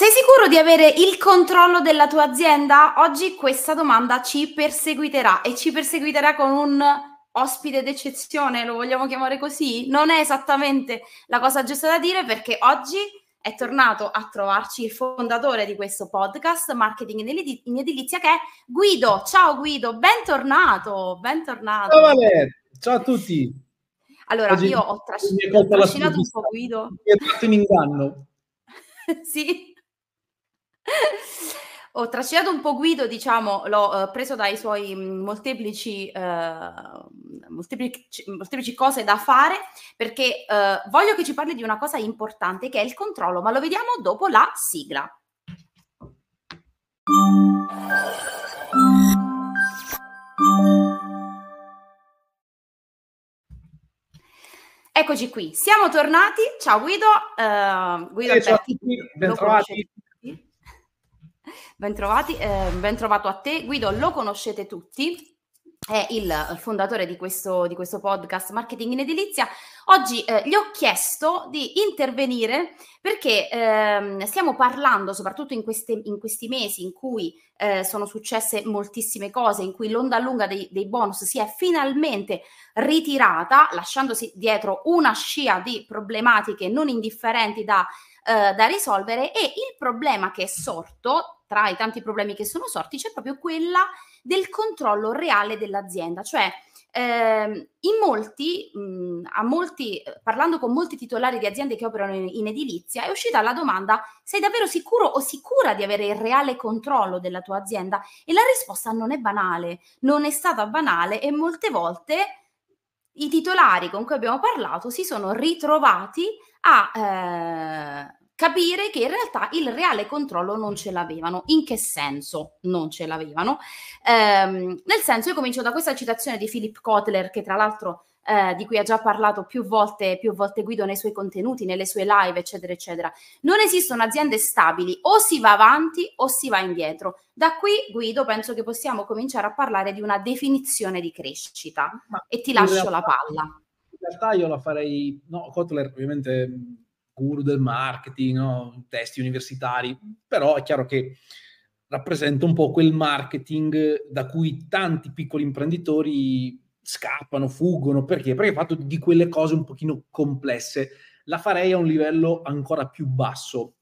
Sei sicuro di avere il controllo della tua azienda? Oggi questa domanda ci perseguiterà e ci perseguiterà con un ospite d'eccezione, lo vogliamo chiamare così? Non è esattamente la cosa giusta da dire perché oggi è tornato a trovarci il fondatore di questo podcast Marketing in edilizia che è Guido. Ciao Guido, bentornato, bentornato. Ciao, Vale. Ciao a tutti. Allora, Oggi io ho trascinato, ho trascinato un po' Guido. Mi è fatto in inganno. sì, ho trascinato un po' Guido, diciamo, l'ho eh, preso dai suoi mm, molteplici, eh, molteplici, molteplici, cose da fare, perché eh, voglio che ci parli di una cosa importante che è il controllo, ma lo vediamo dopo la sigla. Eccoci qui, siamo tornati. Ciao Guido. Uh, Guido eh, ciao a tutti, ben trovati bentrovati, eh, bentrovato a te. Guido, lo conoscete tutti, è il fondatore di questo, di questo, podcast Marketing in Edilizia. Oggi eh, gli ho chiesto di intervenire perché ehm, stiamo parlando, soprattutto in, queste, in, questi mesi in cui eh, sono successe moltissime cose, in cui l'onda lunga dei, dei bonus si è finalmente ritirata, lasciandosi dietro una scia di problematiche non indifferenti da eh, da risolvere e il problema che è sorto tra i tanti problemi che sono sorti, c'è proprio quella del controllo reale dell'azienda, cioè eh, in molti, mh, a molti, parlando con molti titolari di aziende che operano in, in, edilizia, è uscita la domanda: sei davvero sicuro o sicura di avere il reale controllo della tua azienda? E la risposta non è banale, non è stata banale e molte volte i titolari con cui abbiamo parlato si sono ritrovati a eh, capire che in realtà il reale controllo non ce l'avevano. In che senso non ce l'avevano? Ehm, nel senso, io comincio da questa citazione di Philip Kotler, che tra l'altro eh, di cui ha già parlato più volte, più volte Guido nei suoi contenuti, nelle sue live, eccetera, eccetera. Non esistono aziende stabili, o si va avanti o si va indietro. Da qui, Guido, penso che possiamo cominciare a parlare di una definizione di crescita. Ma e ti lascio realtà, la palla. In realtà io la farei, no, Kotler ovviamente guru del marketing, no? testi universitari, però è chiaro che rappresenta un po' quel marketing da cui tanti piccoli imprenditori scappano, fuggono, perché? Perché fatto di quelle cose un pochino complesse. La farei a un livello ancora più basso.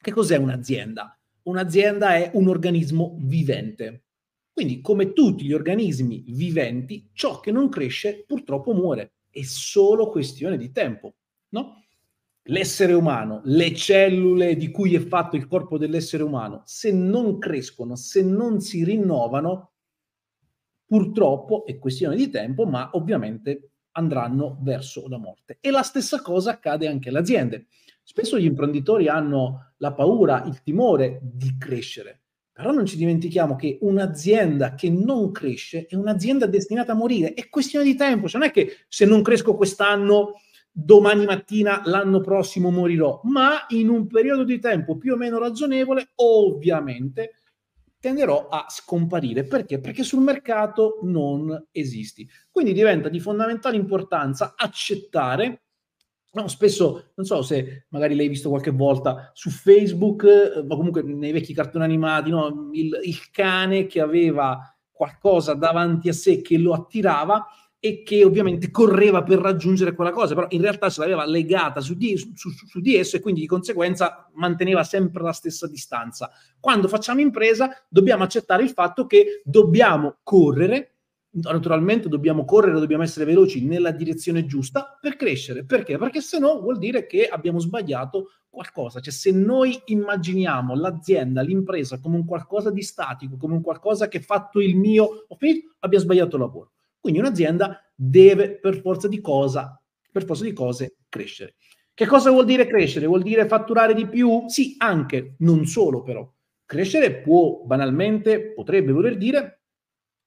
Che cos'è un'azienda? Un'azienda è un organismo vivente. Quindi, come tutti gli organismi viventi, ciò che non cresce purtroppo muore. È solo questione di tempo, no? l'essere umano, le cellule di cui è fatto il corpo dell'essere umano, se non crescono, se non si rinnovano, purtroppo è questione di tempo, ma ovviamente andranno verso la morte. E la stessa cosa accade anche alle aziende. Spesso gli imprenditori hanno la paura, il timore di crescere, però non ci dimentichiamo che un'azienda che non cresce è un'azienda destinata a morire. È questione di tempo, cioè non è che se non cresco quest'anno domani mattina, l'anno prossimo morirò, ma in un periodo di tempo più o meno ragionevole, ovviamente tenderò a scomparire. Perché? Perché sul mercato non esisti. Quindi diventa di fondamentale importanza accettare No, spesso, non so se magari l'hai visto qualche volta su Facebook, eh, ma comunque nei vecchi cartoni animati, no? il, il cane che aveva qualcosa davanti a sé che lo attirava e che ovviamente correva per raggiungere quella cosa, però in realtà se l'aveva legata su di, su, su di, esso e quindi di conseguenza manteneva sempre la stessa distanza. Quando facciamo impresa dobbiamo accettare il fatto che dobbiamo correre, naturalmente dobbiamo correre, dobbiamo essere veloci nella direzione giusta per crescere. Perché? Perché se no vuol dire che abbiamo sbagliato qualcosa. Cioè se noi immaginiamo l'azienda, l'impresa come un qualcosa di statico, come un qualcosa che fatto il mio, ho finito, abbia sbagliato il lavoro quindi un'azienda deve per forza di cosa, per forza di cose, crescere. Che cosa vuol dire crescere? Vuol dire fatturare di più? Sì, anche, non solo però. Crescere può banalmente, potrebbe voler dire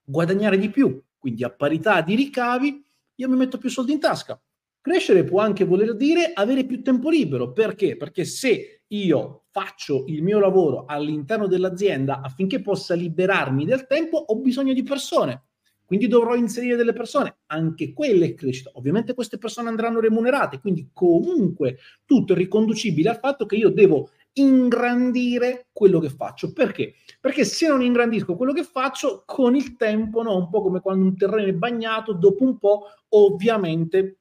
guadagnare di più, quindi a parità di ricavi io mi metto più soldi in tasca. Crescere può anche voler dire avere più tempo libero, perché? Perché se io faccio il mio lavoro all'interno dell'azienda affinché possa liberarmi del tempo, ho bisogno di persone quindi dovrò inserire delle persone, anche quelle è crescita. Ovviamente queste persone andranno remunerate, quindi comunque tutto è riconducibile al fatto che io devo ingrandire quello che faccio. Perché? Perché se non ingrandisco quello che faccio, con il tempo, no? un po' come quando un terreno è bagnato, dopo un po' ovviamente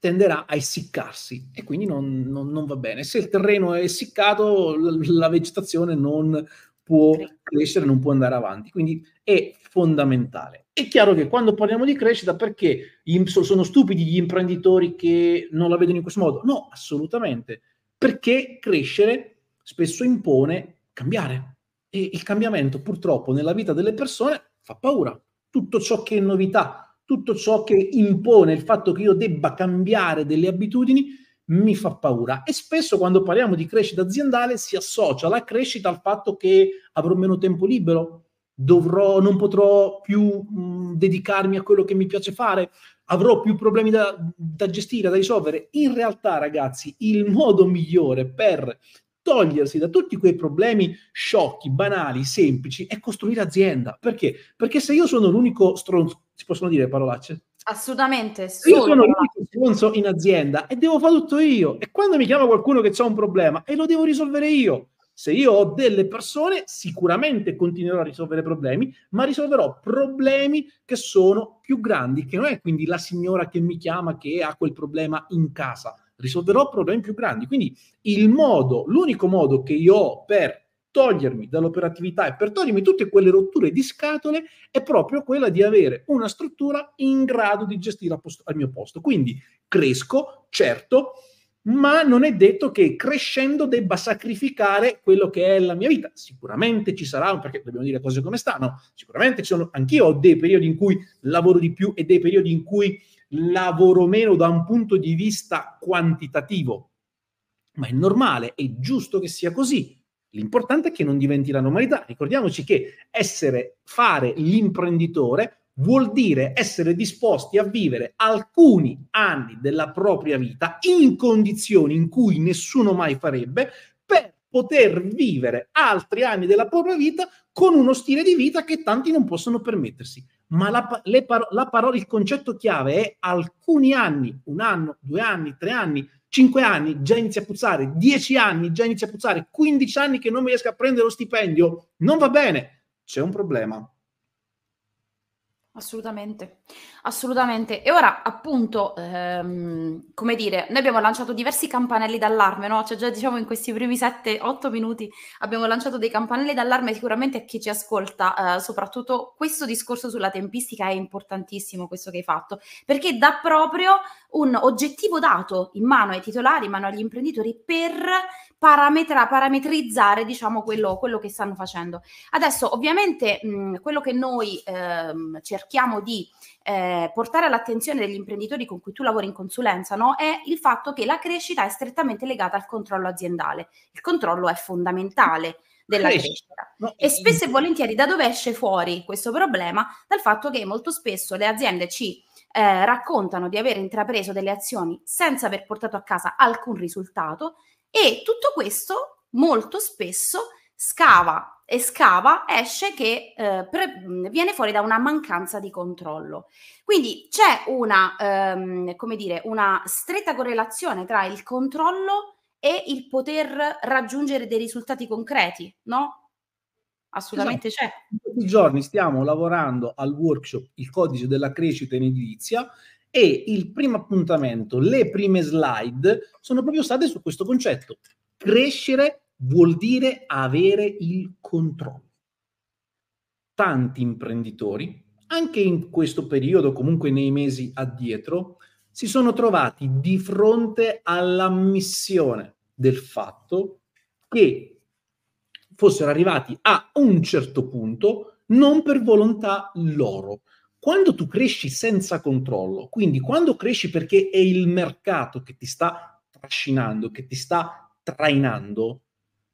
tenderà a essiccarsi e quindi non, non, non va bene. Se il terreno è essiccato, la vegetazione non, può crescere, non può andare avanti. Quindi è fondamentale. È chiaro che quando parliamo di crescita, perché sono stupidi gli imprenditori che non la vedono in questo modo? No, assolutamente. Perché crescere spesso impone cambiare. E il cambiamento purtroppo nella vita delle persone fa paura. Tutto ciò che è novità, tutto ciò che impone il fatto che io debba cambiare delle abitudini, mi fa paura. E spesso quando parliamo di crescita aziendale si associa la crescita al fatto che avrò meno tempo libero, dovrò, non potrò più mh, dedicarmi a quello che mi piace fare, avrò più problemi da, da gestire, da risolvere. In realtà, ragazzi, il modo migliore per togliersi da tutti quei problemi sciocchi, banali, semplici è costruire azienda. Perché? Perché se io sono l'unico stronzo, si possono dire parolacce? Assolutamente. Io sono l'unico in azienda e devo fare tutto io. E quando mi chiama qualcuno che ha un problema e lo devo risolvere io. Se io ho delle persone, sicuramente continuerò a risolvere problemi, ma risolverò problemi che sono più grandi, che non è quindi la signora che mi chiama che ha quel problema in casa. Risolverò problemi più grandi. Quindi il modo, l'unico modo che io ho per togliermi dall'operatività e per togliermi tutte quelle rotture di scatole è proprio quella di avere una struttura in grado di gestire al, mio posto. Quindi cresco, certo, ma non è detto che crescendo debba sacrificare quello che è la mia vita. Sicuramente ci sarà, perché dobbiamo dire cose come stanno, sicuramente ci sono, anch'io ho dei periodi in cui lavoro di più e dei periodi in cui lavoro meno da un punto di vista quantitativo. Ma è normale, è giusto che sia così. L'importante è che non diventi l'anomalia. Ricordiamoci che essere, fare l'imprenditore vuol dire essere disposti a vivere alcuni anni della propria vita in condizioni in cui nessuno mai farebbe per poter vivere altri anni della propria vita con uno stile di vita che tanti non possono permettersi. Ma la, paro- la parola, il concetto chiave è alcuni anni, un anno, due anni, tre anni, 5 anni già inizia a puzzare, 10 anni già inizia a puzzare, 15 anni che non riesco a prendere lo stipendio, non va bene, c'è un problema. Assolutamente, assolutamente. E ora appunto, ehm, come dire, noi abbiamo lanciato diversi campanelli d'allarme, no? Cioè già diciamo in questi primi 7-8 minuti abbiamo lanciato dei campanelli d'allarme sicuramente a chi ci ascolta, eh, soprattutto questo discorso sulla tempistica è importantissimo, questo che hai fatto, perché dà proprio un oggettivo dato in mano ai titolari, in mano agli imprenditori per parametra, parametrizzare diciamo quello, quello, che stanno facendo. Adesso ovviamente mh, quello che noi ehm, cerchiamo di eh, portare all'attenzione degli imprenditori con cui tu lavori in consulenza no? è il fatto che la crescita è strettamente legata al controllo aziendale. Il controllo è fondamentale della crescita. No. E spesso e volentieri da dove esce fuori questo problema? Dal fatto che molto spesso le aziende ci eh, raccontano di aver intrapreso delle azioni senza aver portato a casa alcun risultato e tutto questo molto spesso scava e scava, esce che eh, pre- viene fuori da una mancanza di controllo. Quindi c'è una, ehm, come dire, una stretta correlazione tra il controllo e il poter raggiungere dei risultati concreti, no? assolutamente esatto. c'è. In questi giorni stiamo lavorando al workshop Il codice della crescita in edilizia e il primo appuntamento, le prime slide sono proprio state su questo concetto. Crescere vuol dire avere il controllo. Tanti imprenditori, anche in questo periodo, comunque nei mesi addietro, si sono trovati di fronte all'ammissione del fatto che fossero arrivati a un certo punto non per volontà loro, quando tu cresci senza controllo, quindi quando cresci perché è il mercato che ti sta trascinando, che ti sta trainando,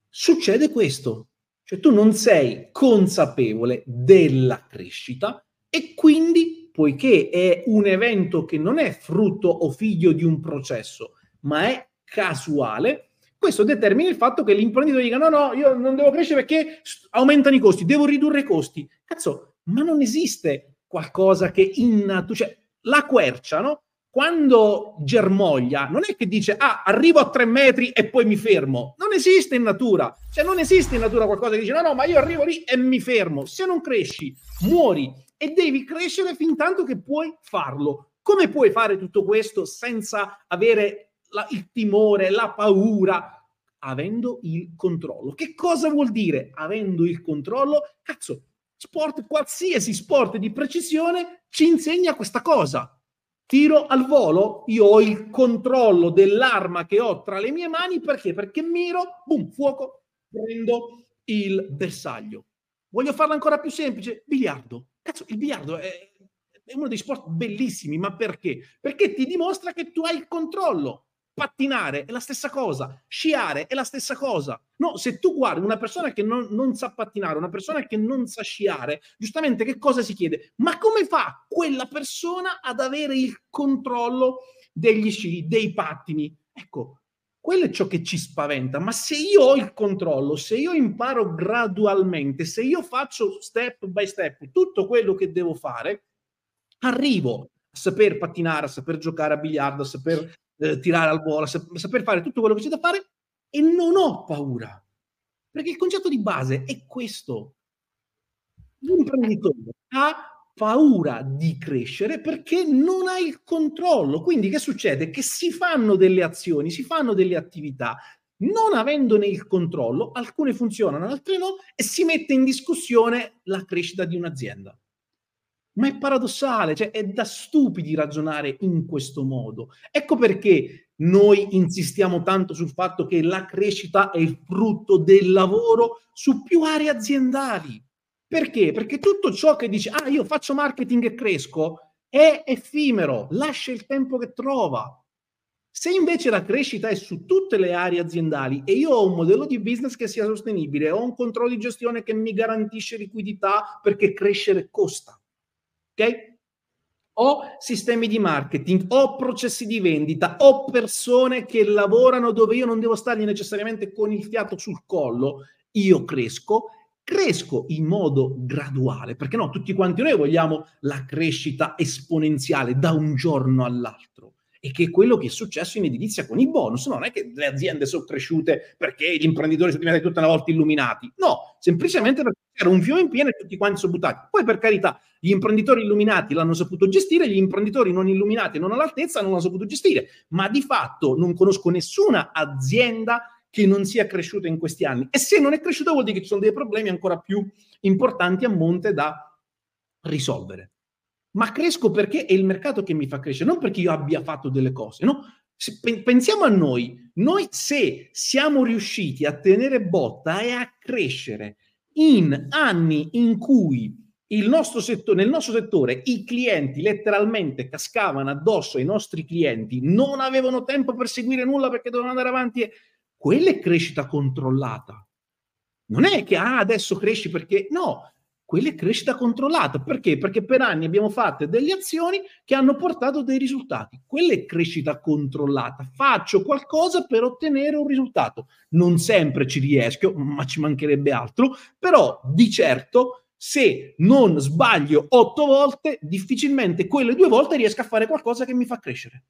succede questo. Cioè tu non sei consapevole della crescita e quindi, poiché è un evento che non è frutto o figlio di un processo, ma è casuale, questo determina il fatto che l'imprenditore dica no, no, io non devo crescere perché aumentano i costi, devo ridurre i costi. Cazzo, ma non esiste qualcosa che in... Cioè, la quercia, no? Quando germoglia, non è che dice, ah, arrivo a tre metri e poi mi fermo. Non esiste in natura. Cioè, non esiste in natura qualcosa che dice, no, no, ma io arrivo lì e mi fermo. Se non cresci, muori. E devi crescere fin tanto che puoi farlo. Come puoi fare tutto questo senza avere la, il timore, la paura? Avendo il controllo. Che cosa vuol dire avendo il controllo? Cazzo, Sport, qualsiasi sport di precisione ci insegna questa cosa. Tiro al volo, io ho il controllo dell'arma che ho tra le mie mani perché? Perché miro, boom, fuoco, prendo il bersaglio. Voglio farla ancora più semplice? Biliardo. Cazzo, il biliardo è, è uno dei sport bellissimi, ma perché? Perché ti dimostra che tu hai il controllo pattinare è la stessa cosa, sciare è la stessa cosa. No, se tu guardi una persona che non, non, sa pattinare, una persona che non sa sciare, giustamente che cosa si chiede? Ma come fa quella persona ad avere il controllo degli sci, dei pattini? Ecco, quello è ciò che ci spaventa, ma se io ho il controllo, se io imparo gradualmente, se io faccio step by step tutto quello che devo fare, arrivo a saper pattinare, a saper giocare a biliardo, saper eh, tirare al volo, sap- saper fare tutto quello che c'è da fare e non ho paura. Perché il concetto di base è questo. L'imprenditore ha paura di crescere perché non ha il controllo. Quindi che succede? Che si fanno delle azioni, si fanno delle attività, non avendone il controllo, alcune funzionano, altre no, e si mette in discussione la crescita di un'azienda. Ma è paradossale, cioè è da stupidi ragionare in questo modo. Ecco perché noi insistiamo tanto sul fatto che la crescita è il frutto del lavoro su più aree aziendali. Perché? Perché tutto ciò che dice, ah, io faccio marketing e cresco, è effimero, lascia il tempo che trova. Se invece la crescita è su tutte le aree aziendali e io ho un modello di business che sia sostenibile, ho un controllo di gestione che mi garantisce liquidità perché crescere costa ok? Ho sistemi di marketing, ho processi di vendita, ho persone che lavorano dove io non devo stargli necessariamente con il fiato sul collo, io cresco, cresco in modo graduale, perché no, tutti quanti noi vogliamo la crescita esponenziale da un giorno all'altro e che è quello che è successo in edilizia con i bonus. non è che le aziende sono cresciute perché gli imprenditori sono diventati tutta una volta illuminati. No, semplicemente perché era un fiume in pieno e tutti quanti sono buttati. Poi, per carità, gli imprenditori illuminati l'hanno saputo gestire, gli imprenditori non illuminati e non all'altezza non l'hanno saputo gestire. Ma di fatto non conosco nessuna azienda che non sia cresciuta in questi anni. E se non è cresciuta vuol dire che ci sono dei problemi ancora più importanti a monte da risolvere ma cresco perché è il mercato che mi fa crescere, non perché io abbia fatto delle cose, no? pensiamo a noi, noi se siamo riusciti a tenere botta e a crescere in anni in cui nostro settore, nel nostro settore i clienti letteralmente cascavano addosso ai nostri clienti, non avevano tempo per seguire nulla perché dovevano andare avanti, quella è crescita controllata. Non è che ah, adesso cresci perché no, quella è crescita controllata. Perché? Perché per anni abbiamo fatto delle azioni che hanno portato dei risultati. Quella è crescita controllata. Faccio qualcosa per ottenere un risultato. Non sempre ci riesco, ma ci mancherebbe altro, però di certo se non sbaglio otto volte, difficilmente quelle due volte riesco a fare qualcosa che mi fa crescere.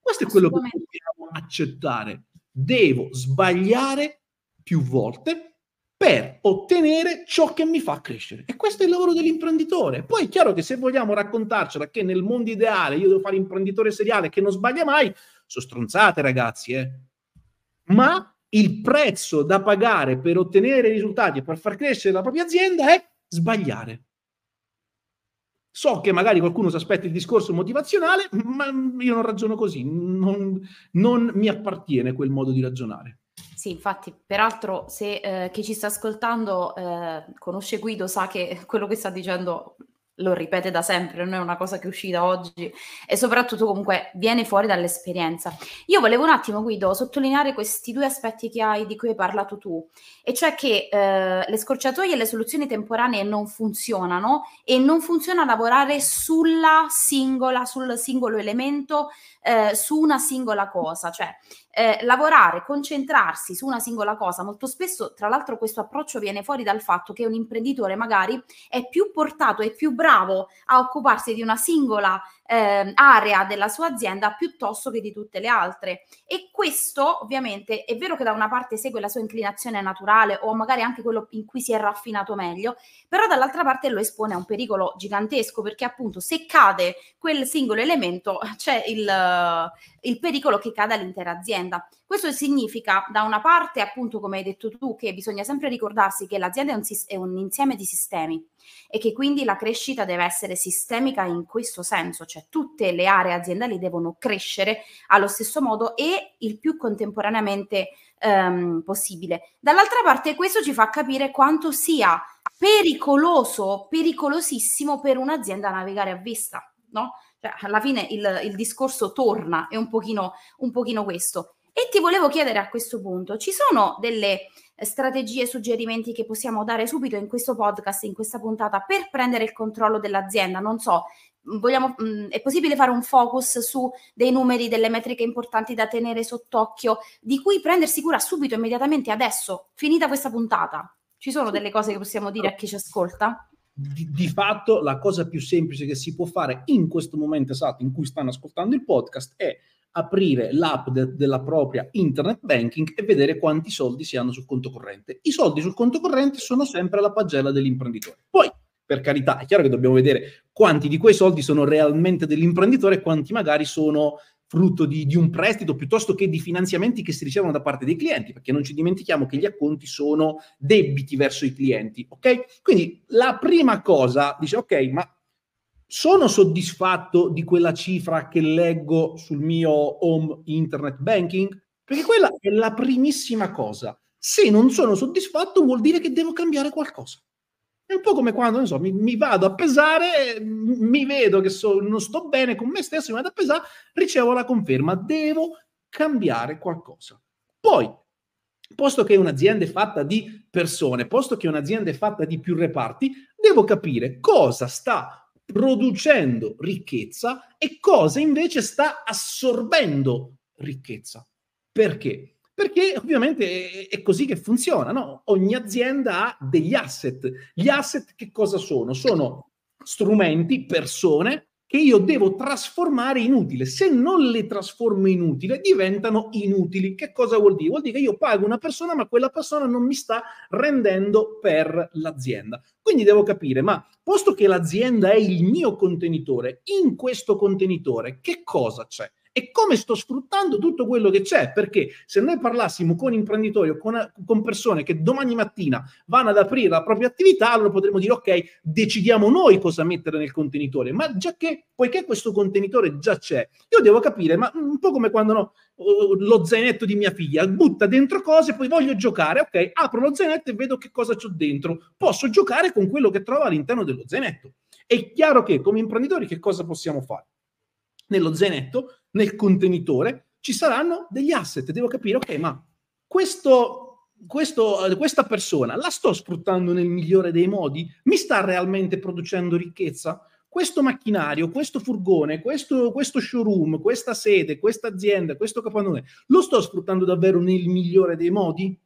Questo è quello che dobbiamo accettare. Devo sbagliare più volte per ottenere ciò che mi fa crescere. E questo è il lavoro dell'imprenditore. Poi è chiaro che se vogliamo raccontarcela che nel mondo ideale io devo fare imprenditore seriale che non sbaglia mai, sono stronzate ragazzi, eh. ma il prezzo da pagare per ottenere risultati e per far crescere la propria azienda è sbagliare. So che magari qualcuno si aspetta il discorso motivazionale, ma io non ragiono così, non, non mi appartiene quel modo di ragionare. Sì, infatti, peraltro, se eh, chi ci sta ascoltando eh, conosce Guido, sa che quello che sta dicendo lo ripete da sempre, non è una cosa che è uscita oggi e soprattutto comunque viene fuori dall'esperienza. Io volevo un attimo, Guido, sottolineare questi due aspetti che hai, di cui hai parlato tu, e cioè che eh, le scorciatoie e le soluzioni temporanee non funzionano e non funziona lavorare sulla singola, sul singolo elemento, eh, su una singola cosa, cioè eh, lavorare, concentrarsi su una singola cosa. Molto spesso, tra l'altro, questo approccio viene fuori dal fatto che un imprenditore magari è più portato è più bravo a occuparsi di una singola eh, area della sua azienda piuttosto che di tutte le altre. E questo ovviamente è vero che da una parte segue la sua inclinazione naturale o magari anche quello in cui si è raffinato meglio, però dall'altra parte lo espone a un pericolo gigantesco perché appunto se cade quel singolo elemento c'è il, il pericolo che cada l'intera azienda. Questo significa da una parte appunto come hai detto tu che bisogna sempre ricordarsi che l'azienda è un, è un insieme di sistemi e che quindi la crescita deve essere sistemica in questo senso, cioè tutte le aree aziendali devono crescere allo stesso modo e il più contemporaneamente ehm, possibile. Dall'altra parte questo ci fa capire quanto sia pericoloso, pericolosissimo per un'azienda navigare a vista, no? Cioè, alla fine il, il discorso torna, è un pochino, un pochino questo. E ti volevo chiedere a questo punto, ci sono delle eh, strategie, suggerimenti che possiamo dare subito in questo podcast, in questa puntata, per prendere il controllo dell'azienda? Non so, mm, vogliamo, mh, mm, è possibile fare un focus su dei numeri, delle metriche importanti da tenere sott'occhio, di cui prendersi cura subito, immediatamente, adesso, finita questa puntata? Ci sono delle cose che possiamo dire a chi ci ascolta? Di, di, fatto la cosa più semplice che si può fare in questo momento esatto in cui stanno ascoltando il podcast è aprire l'app de- della propria internet banking e vedere quanti soldi si hanno sul conto corrente. I soldi sul conto corrente sono sempre la pagella dell'imprenditore. Poi, per carità, è chiaro che dobbiamo vedere quanti di quei soldi sono realmente dell'imprenditore e quanti magari sono frutto di, di, un prestito piuttosto che di finanziamenti che si ricevono da parte dei clienti, perché non ci dimentichiamo che gli acconti sono debiti verso i clienti, ok? Quindi la prima cosa dice, ok, ma sono soddisfatto di quella cifra che leggo sul mio home internet banking? Perché quella è la primissima cosa. Se non sono soddisfatto vuol dire che devo cambiare qualcosa. È un po' come quando, non so, mi, mi vado a pesare, mi vedo che so, non sto bene con me stesso, mi vado a pesare, ricevo la conferma, devo cambiare qualcosa. Poi, posto che un'azienda è fatta di persone, posto che un'azienda è fatta di più reparti, devo capire cosa sta producendo ricchezza e cosa invece sta assorbendo ricchezza. Perché? Perché ovviamente è così che funziona, no? Ogni azienda ha degli asset. Gli asset che cosa sono? Sono strumenti, persone che io devo trasformare in utile. Se non le trasformo in utile, diventano inutili. Che cosa vuol dire? Vuol dire che io pago una persona, ma quella persona non mi sta rendendo per l'azienda. Quindi devo capire, ma posto che l'azienda è il mio contenitore, in questo contenitore che cosa c'è? e come sto sfruttando tutto quello che c'è, perché se noi parlassimo con imprenditori o con, con, persone che domani mattina vanno ad aprire la propria attività, allora potremmo dire ok, decidiamo noi cosa mettere nel contenitore, ma già che, poiché questo contenitore già c'è, io devo capire, ma un po' come quando no, lo zainetto di mia figlia, butta dentro cose, poi voglio giocare, ok, apro lo zainetto e vedo che cosa c'ho dentro, posso giocare con quello che trovo all'interno dello zainetto. È chiaro che come imprenditori che cosa possiamo fare? Nello zainetto nel contenitore, ci saranno degli asset. Devo capire, ok, ma questo, questo, eh, questa persona la sto sfruttando nel migliore dei modi? Mi sta realmente producendo ricchezza? Questo macchinario, questo furgone, questo, questo showroom, questa sede, questa azienda, questo capannone, lo sto sfruttando davvero nel migliore dei modi?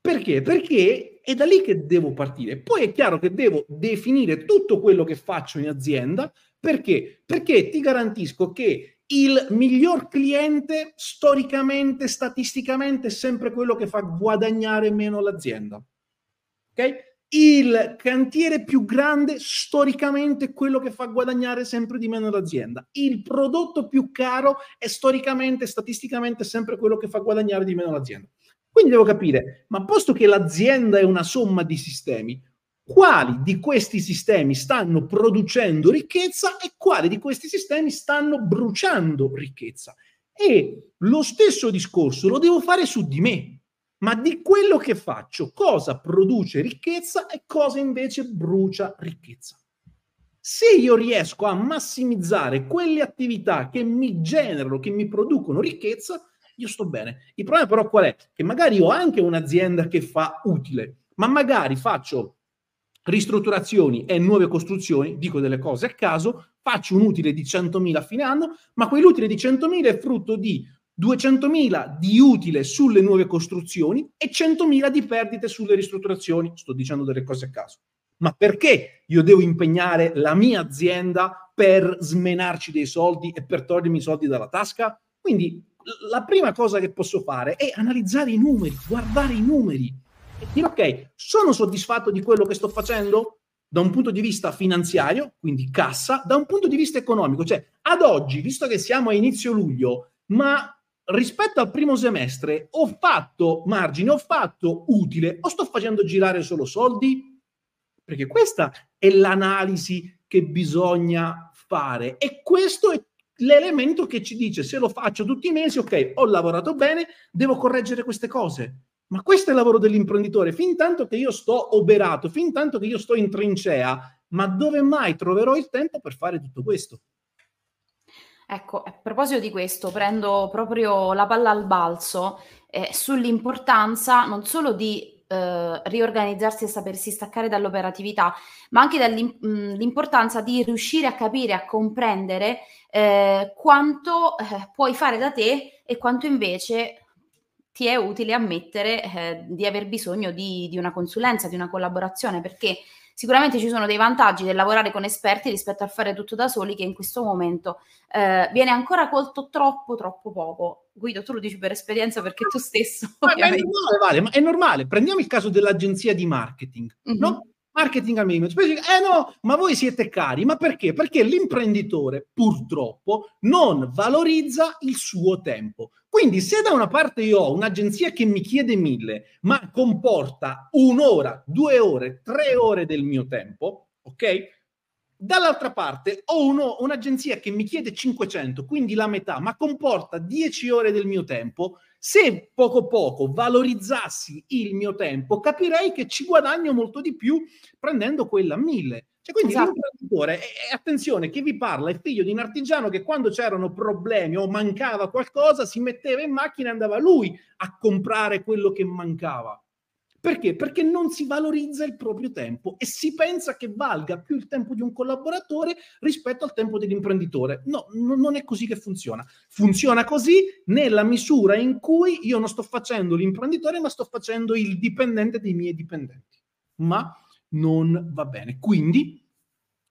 Perché? Perché è da lì che devo partire. Poi è chiaro che devo definire tutto quello che faccio in azienda perché? Perché ti garantisco che il miglior cliente storicamente, statisticamente, è sempre quello che fa guadagnare meno l'azienda. Ok? Il cantiere più grande storicamente è quello che fa guadagnare sempre di meno l'azienda. Il prodotto più caro è storicamente, statisticamente, sempre quello che fa guadagnare di meno l'azienda. Quindi devo capire, ma posto che l'azienda è una somma di sistemi, quali di questi sistemi stanno producendo ricchezza e quali di questi sistemi stanno bruciando ricchezza. E lo stesso discorso lo devo fare su di me, ma di quello che faccio, cosa produce ricchezza e cosa invece brucia ricchezza. Se io riesco a massimizzare quelle attività che mi generano, che mi producono ricchezza, io sto bene. Il problema però qual è? Che magari ho anche un'azienda che fa utile, ma magari faccio ristrutturazioni e nuove costruzioni, dico delle cose a caso, faccio un utile di 100.000 a fine anno, ma quell'utile di 100.000 è frutto di 200.000 di utile sulle nuove costruzioni e 100.000 di perdite sulle ristrutturazioni. Sto dicendo delle cose a caso. Ma perché io devo impegnare la mia azienda per smenarci dei soldi e per togliermi i soldi dalla tasca? Quindi la prima cosa che posso fare è analizzare i numeri, guardare i numeri e dire ok, sono soddisfatto di quello che sto facendo da un punto di vista finanziario, quindi cassa, da un punto di vista economico, cioè ad oggi, visto che siamo a inizio luglio, ma rispetto al primo semestre ho fatto margine, ho fatto utile o sto facendo girare solo soldi? Perché questa è l'analisi che bisogna fare e questo è l'elemento che ci dice se lo faccio tutti i mesi, ok, ho lavorato bene, devo correggere queste cose. Ma questo è il lavoro dell'imprenditore. Fin tanto che io sto oberato, fin tanto che io sto in trincea, ma dove mai troverò il tempo per fare tutto questo? Ecco, a proposito di questo, prendo proprio la palla al balzo eh, sull'importanza non solo di eh, riorganizzarsi e sapersi staccare dall'operatività, ma anche dell'importanza di riuscire a capire, a comprendere eh, quanto eh, puoi fare da te e quanto invece ti è utile ammettere eh, di aver bisogno di, di una consulenza, di una collaborazione, perché sicuramente ci sono dei vantaggi del lavorare con esperti rispetto a fare tutto da soli che in questo momento eh, viene ancora colto troppo troppo poco. Guido, tu lo dici per esperienza perché tu stesso. Ma, ma, è, normale, vale, ma è normale, prendiamo il caso dell'agenzia di marketing, mm-hmm. no? Marketing al minimo. Eh no, ma voi siete cari, ma perché? Perché l'imprenditore purtroppo non valorizza il suo tempo. Quindi se da una parte io ho un'agenzia che mi chiede mille, ma comporta un'ora, due ore, tre ore del mio tempo, ok? Dall'altra parte ho uno, un'agenzia che mi chiede 500, quindi la metà, ma comporta 10 ore del mio tempo. Se poco poco valorizzassi il mio tempo, capirei che ci guadagno molto di più prendendo quella 1000. Cioè, quindi esatto. l'imprenditore, attenzione, chi vi parla è figlio di un artigiano che quando c'erano problemi o mancava qualcosa si metteva in macchina e andava lui a comprare quello che mancava. Perché? Perché non si valorizza il proprio tempo e si pensa che valga più il tempo di un collaboratore rispetto al tempo dell'imprenditore. No, n- non è così che funziona. Funziona così nella misura in cui io non sto facendo l'imprenditore, ma sto facendo il dipendente dei miei dipendenti. Ma non va bene. Quindi,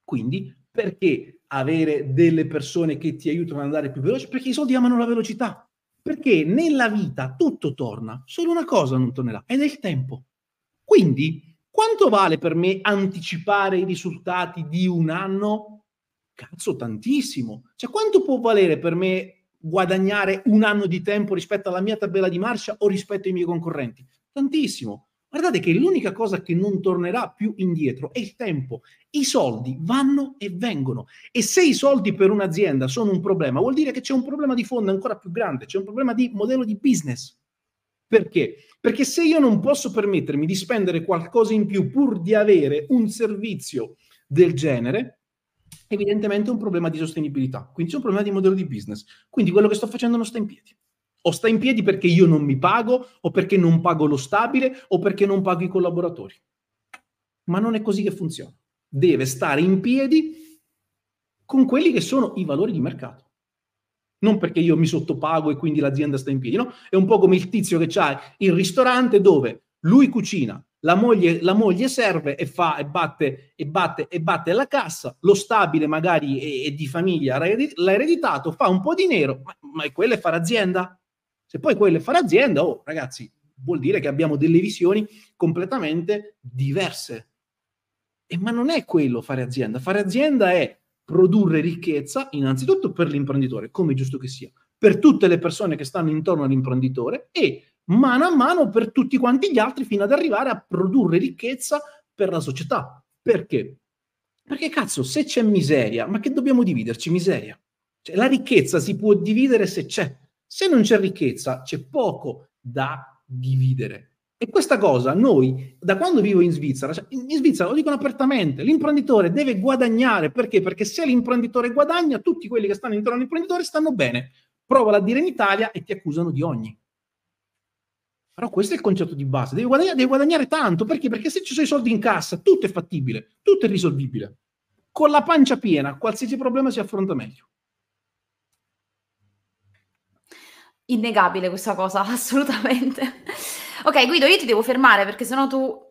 quindi perché avere delle persone che ti aiutano ad andare più veloce? Perché i soldi amano la velocità. Perché nella vita tutto torna, solo una cosa non tornerà, ed è il tempo. Quindi, quanto vale per me anticipare i risultati di un anno? Cazzo, tantissimo. Cioè, quanto può valere per me guadagnare un anno di tempo rispetto alla mia tabella di marcia o rispetto ai miei concorrenti? Tantissimo. Guardate che l'unica cosa che non tornerà più indietro è il tempo. I soldi vanno e vengono. E se i soldi per un'azienda sono un problema, vuol dire che c'è un problema di fondo ancora più grande, c'è un problema di modello di business. Perché? Perché se io non posso permettermi di spendere qualcosa in più pur di avere un servizio del genere, evidentemente è un problema di sostenibilità, quindi c'è un problema di modello di business. Quindi quello che sto facendo non sta in piedi. O sta in piedi perché io non mi pago, o perché non pago lo stabile, o perché non pago i collaboratori. Ma non è così che funziona. Deve stare in piedi con quelli che sono i valori di mercato. Non perché io mi sottopago e quindi l'azienda sta in piedi, no? È un po' come il tizio che c'ha il ristorante dove lui cucina, la moglie, la moglie, serve e fa e batte e batte e batte la cassa, lo stabile magari è, è di famiglia, l'ha ereditato, fa un po' di nero, ma, ma quello è fare azienda? Se poi quello è fare azienda, oh ragazzi, vuol dire che abbiamo delle visioni completamente diverse. E, ma non è quello fare azienda. Fare azienda è produrre ricchezza innanzitutto per l'imprenditore, come giusto che sia, per tutte le persone che stanno intorno all'imprenditore e mano a mano per tutti quanti gli altri fino ad arrivare a produrre ricchezza per la società. Perché? Perché cazzo, se c'è miseria, ma che dobbiamo dividerci miseria? Cioè, la ricchezza si può dividere se c'è. Se non c'è ricchezza, c'è poco da dividere. E questa cosa noi, da quando vivo in Svizzera, cioè, in Svizzera lo dicono apertamente, l'imprenditore deve guadagnare, perché? Perché se l'imprenditore guadagna, tutti quelli che stanno intorno all'imprenditore stanno bene. Provala a dire in Italia e ti accusano di ogni. Però questo è il concetto di base, devi guadagnare, devi guadagnare tanto, perché? Perché se ci sono i soldi in cassa, tutto è fattibile, tutto è risolvibile. Con la pancia piena, qualsiasi problema si affronta meglio. innegabile questa cosa, assolutamente. ok, Guido, io ti devo fermare perché sennò tu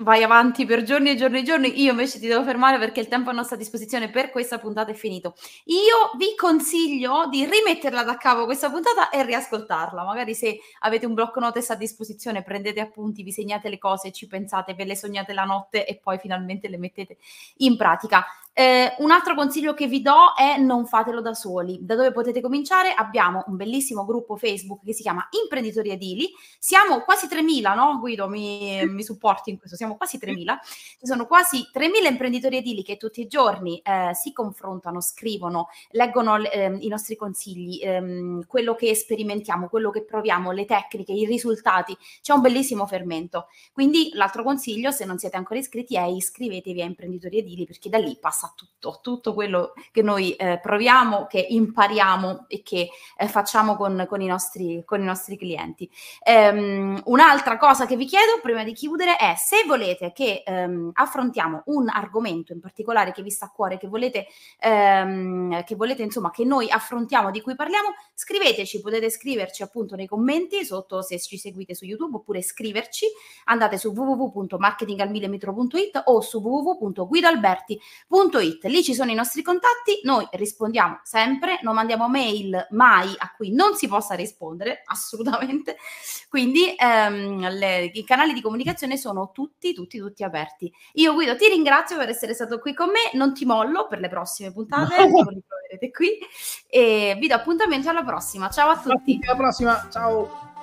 vai avanti per giorni e giorni e giorni, io invece ti devo fermare perché il tempo a nostra disposizione per questa puntata è finito. Io vi consiglio di rimetterla da capo questa puntata e riascoltarla, magari se avete un blocco notes a disposizione prendete appunti, vi segnate le cose, ci pensate, ve le sognate la notte e poi finalmente le mettete in pratica. Eh, un altro consiglio che vi do è non fatelo da soli. Da dove potete cominciare? Abbiamo un bellissimo gruppo Facebook che si chiama Imprenditori Edili. Siamo quasi 3.000, no Guido? Mi, mi supporti in questo? Siamo quasi 3.000. Ci sono quasi 3.000 imprenditori edili che tutti i giorni eh, si confrontano, scrivono, leggono eh, i nostri consigli, ehm, quello che sperimentiamo, quello che proviamo, le tecniche, i risultati. C'è un bellissimo fermento. Quindi l'altro consiglio, se non siete ancora iscritti, è iscrivetevi a Imprenditori Edili perché da lì passa passa tutto, tutto quello che noi eh, proviamo, che impariamo e che eh, facciamo con, con, i nostri, con, i nostri, clienti. Um, un'altra cosa che vi chiedo prima di chiudere è se volete che um, affrontiamo un argomento in particolare che vi sta a cuore, che volete, um, che volete insomma che noi affrontiamo, di cui parliamo, scriveteci, potete scriverci appunto nei commenti sotto se ci seguite su YouTube oppure scriverci, andate su www.marketingalmilemetro.it o su www.guidoalberti.com www.radioticino.it. Lì ci sono i nostri contatti, noi rispondiamo sempre, non mandiamo mail mai a cui non si possa rispondere, assolutamente. Quindi ehm, le, i canali di comunicazione sono tutti, tutti, tutti aperti. Io Guido ti ringrazio per essere stato qui con me, non ti mollo per le prossime puntate, no. li troverete qui e vi do appuntamento alla prossima. Ciao a tutti. Alla prossima, ciao.